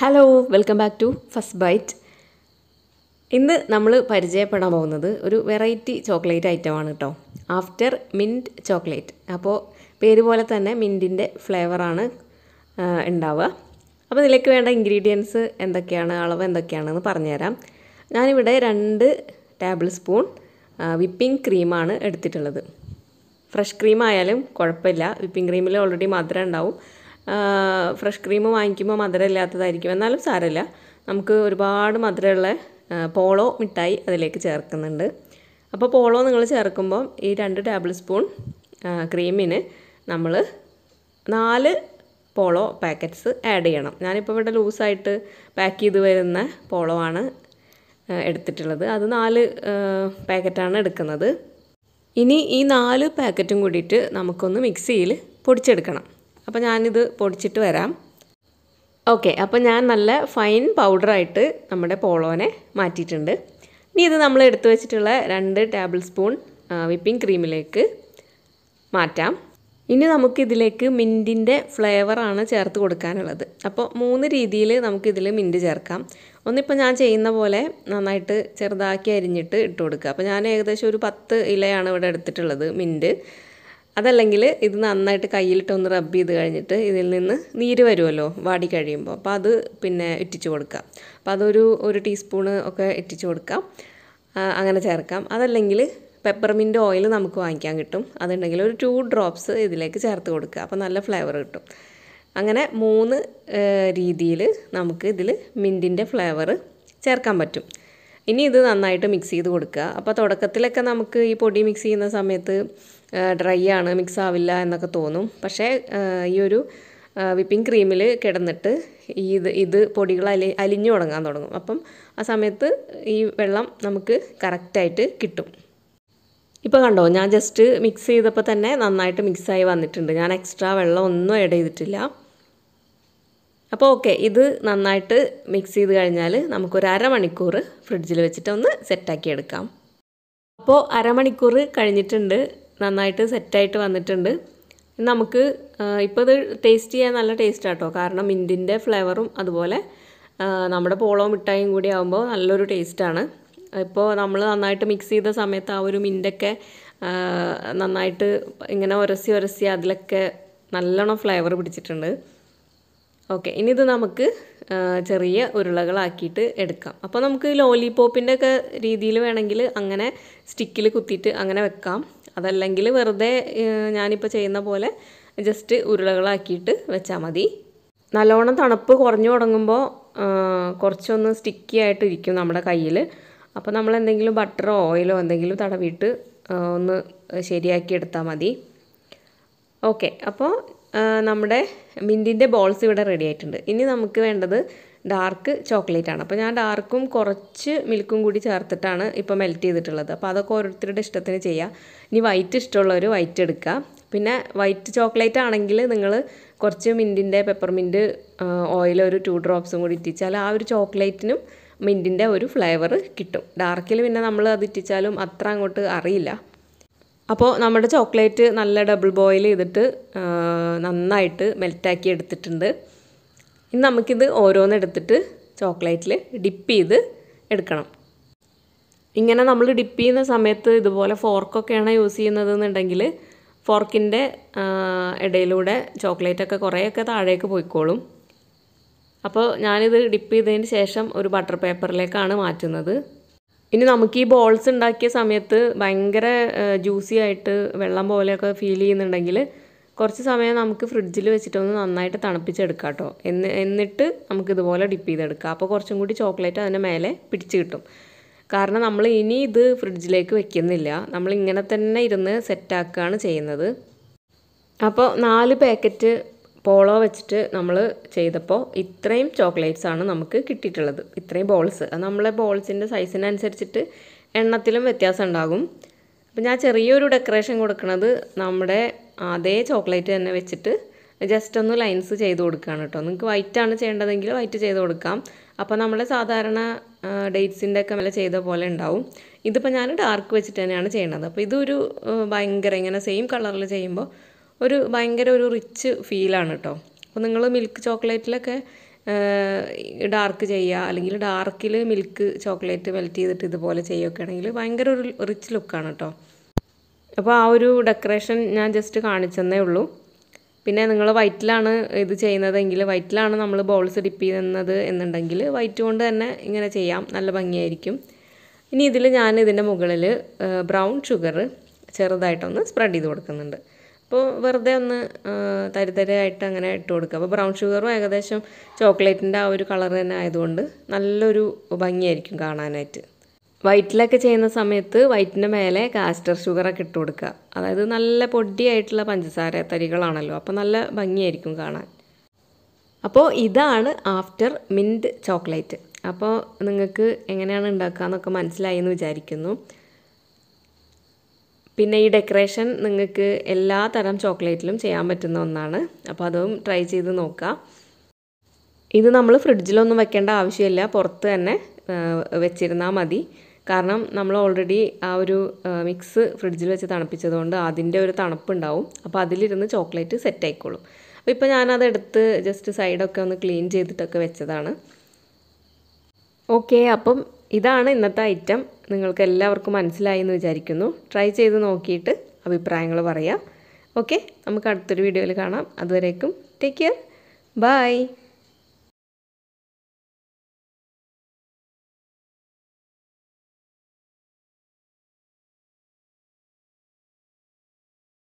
hello welcome back to first bite ഇന്ന് നമ്മൾ പരിചയപ്പെടാൻ പോകുന്നത് ഒരു വെറൈറ്റി ചോക്ലേറ്റ് ഐറ്റം ആണ് കേട്ടോ ആഫ്റ്റർ മിൻറ്റ് ചോക്ലേറ്റ് അപ്പോൾ പേര് പോലെ തന്നെ മിൻറ്റിൻ്റെ ഫ്ലേവറാണ് ഉണ്ടാവുക അപ്പോൾ ഇതിലേക്ക് വേണ്ട ഇൻഗ്രീഡിയൻസ് എന്തൊക്കെയാണ് അളവ് എന്തൊക്കെയാണെന്ന് പറഞ്ഞുതരാം ഞാനിവിടെ രണ്ട് ടേബിൾ സ്പൂൺ വിപ്പിംഗ് ക്രീമാണ് എടുത്തിട്ടുള്ളത് ഫ്രഷ് ക്രീം ആയാലും കുഴപ്പമില്ല വിപ്പിംഗ് ക്രീമിൽ ഓൾറെഡി മധുരം ഉണ്ടാവും ഫ്രഷ് ക്രീം വാങ്ങിക്കുമ്പോൾ മധുരം ഇല്ലാത്തതായിരിക്കും എന്നാലും സാരമില്ല നമുക്ക് ഒരുപാട് മധുരമുള്ള പോളോ മിഠായി അതിലേക്ക് ചേർക്കുന്നുണ്ട് അപ്പോൾ പോളോ നിങ്ങൾ ചേർക്കുമ്പോൾ ഈ രണ്ട് ടേബിൾ സ്പൂൺ ക്രീമിന് നമ്മൾ നാല് പോളോ പാക്കറ്റ്സ് ആഡ് ചെയ്യണം ഞാനിപ്പോൾ ഇവിടെ ലൂസായിട്ട് പാക്ക് ചെയ്ത് വരുന്ന പോളോ ആണ് എടുത്തിട്ടുള്ളത് അത് നാല് പാക്കറ്റാണ് എടുക്കുന്നത് ഇനി ഈ നാല് പാക്കറ്റും കൂടിയിട്ട് നമുക്കൊന്ന് മിക്സിയിൽ പൊടിച്ചെടുക്കണം അപ്പോൾ ഞാനിത് പൊടിച്ചിട്ട് വരാം ഓക്കെ അപ്പോൾ ഞാൻ നല്ല ഫൈൻ പൗഡറായിട്ട് നമ്മുടെ പോളോനെ മാറ്റിയിട്ടുണ്ട് ഇനി ഇത് നമ്മൾ എടുത്തു വെച്ചിട്ടുള്ള രണ്ട് ടേബിൾ സ്പൂൺ വിപ്പിംഗ് ക്രീമിലേക്ക് മാറ്റാം ഇനി നമുക്കിതിലേക്ക് മിൻറ്റിൻ്റെ ഫ്ലേവറാണ് ചേർത്ത് കൊടുക്കാനുള്ളത് അപ്പോൾ മൂന്ന് രീതിയിൽ നമുക്കിതിൽ മിൻറ്റ് ചേർക്കാം ഒന്നിപ്പോൾ ഞാൻ ചെയ്യുന്ന പോലെ നന്നായിട്ട് ചെറുതാക്കി അരിഞ്ഞിട്ട് ഇട്ട് കൊടുക്കുക അപ്പോൾ ഞാൻ ഏകദേശം ഒരു പത്ത് ഇലയാണ് ഇവിടെ എടുത്തിട്ടുള്ളത് മിൻറ്റ് അതല്ലെങ്കിൽ ഇത് നന്നായിട്ട് കയ്യിലിട്ട് ഒന്ന് റബ്ബ് ചെയ്ത് കഴിഞ്ഞിട്ട് ഇതിൽ നിന്ന് നീര് വരുമല്ലോ വാടി കഴിയുമ്പോൾ അപ്പോൾ അത് പിന്നെ ഇറ്റിച്ച് കൊടുക്കാം അപ്പോൾ അതൊരു ഒരു ടീസ്പൂണ് ഒക്കെ ഇറ്റിച്ച് കൊടുക്കാം അങ്ങനെ ചേർക്കാം അതല്ലെങ്കിൽ പെപ്പർമിൻ്റ് ഓയിൽ നമുക്ക് വാങ്ങിക്കാൻ കിട്ടും അതുണ്ടെങ്കിൽ ഒരു ടു ഡ്രോപ്സ് ഇതിലേക്ക് ചേർത്ത് കൊടുക്കുക അപ്പോൾ നല്ല ഫ്ലേവർ കിട്ടും അങ്ങനെ മൂന്ന് രീതിയിൽ നമുക്ക് ഇതിൽ മിൻറ്റിൻ്റെ ഫ്ലേവർ ചേർക്കാൻ പറ്റും ഇനി ഇത് നന്നായിട്ട് മിക്സ് ചെയ്ത് കൊടുക്കുക അപ്പോൾ തുടക്കത്തിലൊക്കെ നമുക്ക് ഈ പൊടി മിക്സ് ചെയ്യുന്ന സമയത്ത് ഡ്രൈ ആണ് മിക്സ് ആവില്ല എന്നൊക്കെ തോന്നും പക്ഷേ ഈ ഒരു വിപ്പിംഗ് ക്രീമിൽ കിടന്നിട്ട് ഈ ഇത് ഇത് പൊടികൾ അലി അലിഞ്ഞു തുടങ്ങാൻ തുടങ്ങും അപ്പം ആ സമയത്ത് ഈ വെള്ളം നമുക്ക് കറക്റ്റായിട്ട് കിട്ടും ഇപ്പോൾ കണ്ടോ ഞാൻ ജസ്റ്റ് മിക്സ് ചെയ്തപ്പോൾ തന്നെ നന്നായിട്ട് മിക്സായി വന്നിട്ടുണ്ട് ഞാൻ എക്സ്ട്രാ വെള്ളം ഒന്നും ആഡ് ചെയ്തിട്ടില്ല അപ്പോൾ ഓക്കെ ഇത് നന്നായിട്ട് മിക്സ് ചെയ്ത് കഴിഞ്ഞാൽ നമുക്കൊരു അരമണിക്കൂർ ഫ്രിഡ്ജിൽ വെച്ചിട്ട് ഒന്ന് സെറ്റാക്കി എടുക്കാം അപ്പോൾ അരമണിക്കൂർ കഴിഞ്ഞിട്ടുണ്ട് നന്നായിട്ട് സെറ്റായിട്ട് വന്നിട്ടുണ്ട് നമുക്ക് ഇപ്പോൾ ഇത് ടേസ്റ്റ് ചെയ്യാൻ നല്ല ടേസ്റ്റ് ആട്ടോ കാരണം മിൻറ്റിൻ്റെ ഫ്ലേവറും അതുപോലെ നമ്മുടെ പോളോ മിഠായും കൂടി ആകുമ്പോൾ നല്ലൊരു ടേസ്റ്റാണ് ഇപ്പോൾ നമ്മൾ നന്നായിട്ട് മിക്സ് ചെയ്ത സമയത്ത് ആ ഒരു മിൻറ്റൊക്കെ നന്നായിട്ട് ഇങ്ങനെ ഉരസി ഉരസി അതിലൊക്കെ നല്ലോണം ഫ്ലേവർ പിടിച്ചിട്ടുണ്ട് ഓക്കെ ഇനി ഇത് നമുക്ക് ചെറിയ ഉരുളകളാക്കിയിട്ട് എടുക്കാം അപ്പോൾ നമുക്ക് ലോലിപോപ്പിൻ്റെ ഒക്കെ രീതിയിൽ വേണമെങ്കിൽ അങ്ങനെ സ്റ്റിക്കിൽ കുത്തിയിട്ട് അങ്ങനെ വെക്കാം അതല്ലെങ്കിൽ വെറുതെ ഞാനിപ്പോൾ ചെയ്യുന്ന പോലെ ജസ്റ്റ് ഉരുളകളാക്കിയിട്ട് വെച്ചാൽ മതി നല്ലോണം തണുപ്പ് കുറഞ്ഞു തുടങ്ങുമ്പോൾ കുറച്ചൊന്ന് സ്റ്റിക്കി ആയിട്ടിരിക്കും നമ്മുടെ കയ്യിൽ അപ്പോൾ നമ്മൾ എന്തെങ്കിലും ബട്ടറോ ഓയിലോ എന്തെങ്കിലും തടവിയിട്ട് ഒന്ന് ശരിയാക്കി എടുത്താൽ മതി ഓക്കെ അപ്പോൾ നമ്മുടെ മിൻറ്റിൻ്റെ ബോൾസ് ഇവിടെ റെഡി ആയിട്ടുണ്ട് ഇനി നമുക്ക് വേണ്ടത് ഡാർക്ക് ചോക്ലേറ്റ് ആണ് അപ്പോൾ ഞാൻ ഡാർക്കും കുറച്ച് മിൽക്കും കൂടി ചേർത്തിട്ടാണ് ഇപ്പോൾ മെൽറ്റ് ചെയ്തിട്ടുള്ളത് അപ്പോൾ അതൊക്കെ ഓരോരുത്തരുടെ ഇഷ്ടത്തിന് ചെയ്യാം ഇനി വൈറ്റ് ഇഷ്ടമുള്ളവർ വൈറ്റ് എടുക്കുക പിന്നെ വൈറ്റ് ചോക്ലേറ്റ് ആണെങ്കിൽ നിങ്ങൾ കുറച്ച് മിൻറ്റിൻ്റെ മിൻറ്റ് ഓയിൽ ഒരു ടു ഡ്രോപ്സും കൂടി ഇട്ടിച്ചാൽ ആ ഒരു ചോക്ലേറ്റിനും മിൻറ്റിൻ്റെ ഒരു ഫ്ലേവർ കിട്ടും ഡാർക്കിൽ പിന്നെ നമ്മൾ അത് ഇട്ടിച്ചാലും അത്ര അങ്ങോട്ട് അറിയില്ല അപ്പോൾ നമ്മുടെ ചോക്ലേറ്റ് നല്ല ഡബിൾ ബോയിൽ ചെയ്തിട്ട് നന്നായിട്ട് മെൽറ്റാക്കി എടുത്തിട്ടുണ്ട് ഇനി നമുക്കിത് ഓരോന്നെടുത്തിട്ട് ചോക്ലേറ്റിൽ ഡിപ്പ് ചെയ്ത് എടുക്കണം ഇങ്ങനെ നമ്മൾ ഡിപ്പ് ചെയ്യുന്ന സമയത്ത് ഇതുപോലെ ഫോർക്കൊക്കെയാണ് യൂസ് ചെയ്യുന്നതെന്നുണ്ടെങ്കിൽ ഫോർക്കിൻ്റെ ഇടയിലൂടെ ചോക്ലേറ്റൊക്കെ കുറേയൊക്കെ താഴേക്ക് പോയിക്കോളും അപ്പോൾ ഞാനിത് ഡിപ്പ് ചെയ്തതിന് ശേഷം ഒരു ബട്ടർ പേപ്പറിലേക്കാണ് മാറ്റുന്നത് ഇനി നമുക്ക് ഈ ബോൾസ് ഉണ്ടാക്കിയ സമയത്ത് ഭയങ്കര ജ്യൂസി ആയിട്ട് വെള്ളം പോലെയൊക്കെ ഫീൽ ചെയ്യുന്നുണ്ടെങ്കിൽ കുറച്ച് സമയം നമുക്ക് ഫ്രിഡ്ജിൽ വെച്ചിട്ടൊന്ന് നന്നായിട്ട് തണുപ്പിച്ചെടുക്കാം കേട്ടോ എന്ന് എന്നിട്ട് ഇതുപോലെ ഡിപ്പ് ചെയ്തെടുക്കാം അപ്പോൾ കുറച്ചും കൂടി ചോക്ലേറ്റ് അതിൻ്റെ മേലെ പിടിച്ച് കിട്ടും കാരണം നമ്മൾ ഇനി ഇത് ഫ്രിഡ്ജിലേക്ക് വെക്കുന്നില്ല നമ്മൾ ഇങ്ങനെ തന്നെ ഇരുന്ന് സെറ്റാക്കുകയാണ് ചെയ്യുന്നത് അപ്പോൾ നാല് പാക്കറ്റ് പോളോ വെച്ചിട്ട് നമ്മൾ ചെയ്തപ്പോൾ ഇത്രയും ചോക്ലേറ്റ്സ് ആണ് നമുക്ക് കിട്ടിയിട്ടുള്ളത് ഇത്രയും ബോൾസ് അത് നമ്മളെ ബോൾസിൻ്റെ സൈസിനനുസരിച്ചിട്ട് എണ്ണത്തിലും വ്യത്യാസം ഉണ്ടാകും അപ്പോൾ ഞാൻ ചെറിയൊരു ഡെക്കറേഷൻ കൊടുക്കുന്നത് നമ്മുടെ അതേ ചോക്ലേറ്റ് തന്നെ വെച്ചിട്ട് ജസ്റ്റ് ഒന്ന് ലൈൻസ് ചെയ്ത് കൊടുക്കുകയാണ് കേട്ടോ നിങ്ങൾക്ക് വൈറ്റ് ആണ് ചെയ്യേണ്ടതെങ്കിൽ വൈറ്റ് ചെയ്ത് കൊടുക്കാം അപ്പോൾ നമ്മൾ സാധാരണ ഡേറ്റ്സിൻ്റെ ഒക്കെ മേലെ ചെയ്ത പോലെ ഉണ്ടാവും ഇതിപ്പോൾ ഞാൻ ഡാർക്ക് വെച്ചിട്ട് തന്നെയാണ് ചെയ്യുന്നത് അപ്പോൾ ഇതൊരു ഭയങ്കര ഇങ്ങനെ സെയിം കളറിൽ ചെയ്യുമ്പോൾ ഒരു ഭയങ്കര ഒരു റിച്ച് ഫീലാണ് കേട്ടോ അപ്പോൾ നിങ്ങൾ മിൽക്ക് ചോക്ലേറ്റിലൊക്കെ ഡാർക്ക് ചെയ്യുക അല്ലെങ്കിൽ ഡാർക്കിൽ മിൽക്ക് ചോക്ലേറ്റ് മെൽറ്റ് ചെയ്തിട്ട് ഇതുപോലെ ചെയ്യുകയൊക്കെ ആണെങ്കിൽ ഭയങ്കര ഒരു റിച്ച് ലുക്കാണ് കേട്ടോ അപ്പോൾ ആ ഒരു ഡെക്കറേഷൻ ഞാൻ ജസ്റ്റ് കാണിച്ചെന്നേ ഉള്ളൂ പിന്നെ നിങ്ങൾ വൈറ്റിലാണ് ഇത് ചെയ്യുന്നതെങ്കിൽ വൈറ്റിലാണ് നമ്മൾ ബോൾസ് ഡിപ്പ് ചെയ്യുന്നത് എന്നുണ്ടെങ്കിൽ വൈറ്റ് കൊണ്ട് തന്നെ ഇങ്ങനെ ചെയ്യാം നല്ല ഭംഗിയായിരിക്കും ഇനി ഇതിൽ ഞാൻ ഇതിൻ്റെ മുകളിൽ ബ്രൗൺ ഷുഗർ ചെറുതായിട്ടൊന്ന് സ്പ്രെഡ് ചെയ്ത് കൊടുക്കുന്നുണ്ട് അപ്പോൾ വെറുതെ ഒന്ന് തരിതരയായിട്ട് അങ്ങനെ ഇട്ട് കൊടുക്കുക അപ്പോൾ ബ്രൗൺ ഷുഗറും ഏകദേശം ചോക്ലേറ്റിൻ്റെ ആ ഒരു കളർ തന്നെ ആയതുകൊണ്ട് നല്ലൊരു ഭംഗിയായിരിക്കും കാണാനായിട്ട് വൈറ്റിലൊക്കെ ചെയ്യുന്ന സമയത്ത് വൈറ്റിൻ്റെ മേലെ കാസ്റ്റർ ഷുഗറൊക്കെ ഇട്ട് കൊടുക്കുക അതായത് നല്ല പൊടിയായിട്ടുള്ള പഞ്ചസാര തരികളാണല്ലോ അപ്പോൾ നല്ല ഭംഗിയായിരിക്കും കാണാൻ അപ്പോൾ ഇതാണ് ആഫ്റ്റർ മിൻറ്റ് ചോക്ലേറ്റ് അപ്പോൾ നിങ്ങൾക്ക് എങ്ങനെയാണ് ഉണ്ടാക്കുക എന്നൊക്കെ മനസ്സിലായി എന്ന് വിചാരിക്കുന്നു പിന്നെ ഈ ഡെക്കറേഷൻ നിങ്ങൾക്ക് എല്ലാ തരം ചോക്ലേറ്റിലും ചെയ്യാൻ പറ്റുന്ന ഒന്നാണ് അപ്പോൾ അതും ട്രൈ ചെയ്ത് നോക്കാം ഇത് നമ്മൾ ഫ്രിഡ്ജിലൊന്നും വെക്കേണ്ട ആവശ്യമില്ല പുറത്ത് തന്നെ വെച്ചിരുന്നാൽ മതി കാരണം നമ്മൾ ഓൾറെഡി ആ ഒരു മിക്സ് ഫ്രിഡ്ജിൽ വെച്ച് തണുപ്പിച്ചതുകൊണ്ട് അതിൻ്റെ ഒരു തണുപ്പുണ്ടാവും അപ്പോൾ അതിലിരുന്ന് ചോക്ലേറ്റ് സെറ്റ് ആയിക്കോളും അപ്പോൾ ഇപ്പോൾ ഞാനത് എടുത്ത് ജസ്റ്റ് സൈഡൊക്കെ ഒന്ന് ക്ലീൻ ചെയ്തിട്ടൊക്കെ വെച്ചതാണ് ഓക്കെ അപ്പം ഇതാണ് ഇന്നത്തെ ഐറ്റം നിങ്ങൾക്ക് എല്ലാവർക്കും മനസ്സിലായി എന്ന് വിചാരിക്കുന്നു ട്രൈ ചെയ്ത് നോക്കിയിട്ട് അഭിപ്രായങ്ങൾ പറയാം ഓക്കെ നമുക്ക് അടുത്തൊരു വീഡിയോയിൽ കാണാം അതുവരേക്കും ടേക്ക് കെയർ ബൈ